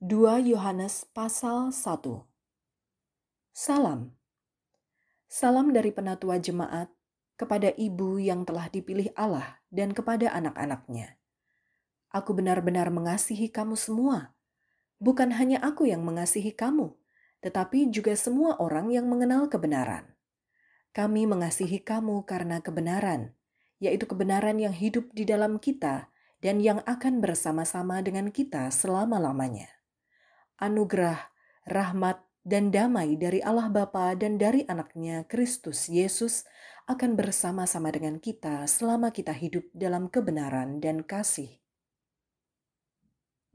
2 Yohanes pasal 1 Salam Salam dari penatua jemaat kepada ibu yang telah dipilih Allah dan kepada anak-anaknya. Aku benar-benar mengasihi kamu semua. Bukan hanya aku yang mengasihi kamu, tetapi juga semua orang yang mengenal kebenaran. Kami mengasihi kamu karena kebenaran, yaitu kebenaran yang hidup di dalam kita dan yang akan bersama-sama dengan kita selama-lamanya anugerah, rahmat, dan damai dari Allah Bapa dan dari anaknya Kristus Yesus akan bersama-sama dengan kita selama kita hidup dalam kebenaran dan kasih.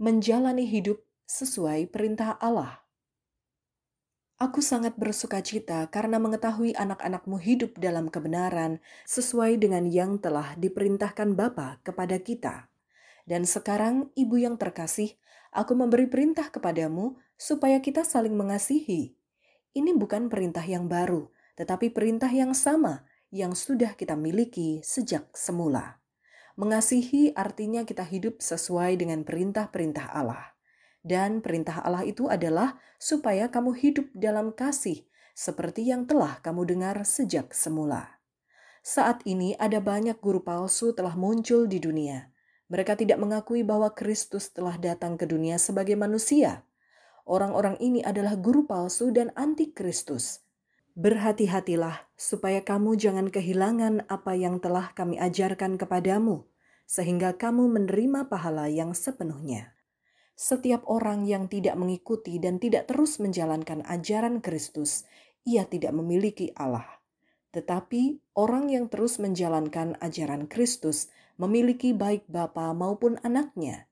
Menjalani hidup sesuai perintah Allah. Aku sangat bersuka cita karena mengetahui anak-anakmu hidup dalam kebenaran sesuai dengan yang telah diperintahkan Bapa kepada kita. Dan sekarang, Ibu yang terkasih, Aku memberi perintah kepadamu supaya kita saling mengasihi. Ini bukan perintah yang baru, tetapi perintah yang sama yang sudah kita miliki sejak semula. Mengasihi artinya kita hidup sesuai dengan perintah-perintah Allah. Dan perintah Allah itu adalah supaya kamu hidup dalam kasih seperti yang telah kamu dengar sejak semula. Saat ini ada banyak guru palsu telah muncul di dunia mereka tidak mengakui bahwa Kristus telah datang ke dunia sebagai manusia. Orang-orang ini adalah guru palsu dan antikristus. Berhati-hatilah supaya kamu jangan kehilangan apa yang telah kami ajarkan kepadamu, sehingga kamu menerima pahala yang sepenuhnya. Setiap orang yang tidak mengikuti dan tidak terus menjalankan ajaran Kristus, ia tidak memiliki Allah. Tetapi orang yang terus menjalankan ajaran Kristus memiliki baik Bapa maupun anaknya.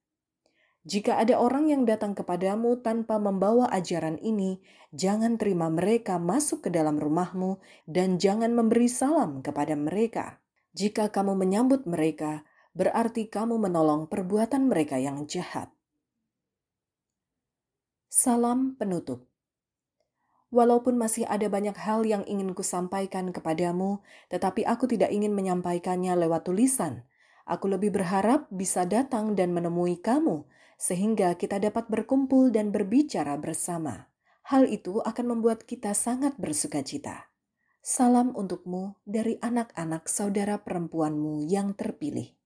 Jika ada orang yang datang kepadamu tanpa membawa ajaran ini, jangan terima mereka masuk ke dalam rumahmu dan jangan memberi salam kepada mereka. Jika kamu menyambut mereka, berarti kamu menolong perbuatan mereka yang jahat. Salam penutup. Walaupun masih ada banyak hal yang ingin kusampaikan kepadamu, tetapi aku tidak ingin menyampaikannya lewat tulisan. Aku lebih berharap bisa datang dan menemui kamu, sehingga kita dapat berkumpul dan berbicara bersama. Hal itu akan membuat kita sangat bersuka cita. Salam untukmu dari anak-anak saudara perempuanmu yang terpilih.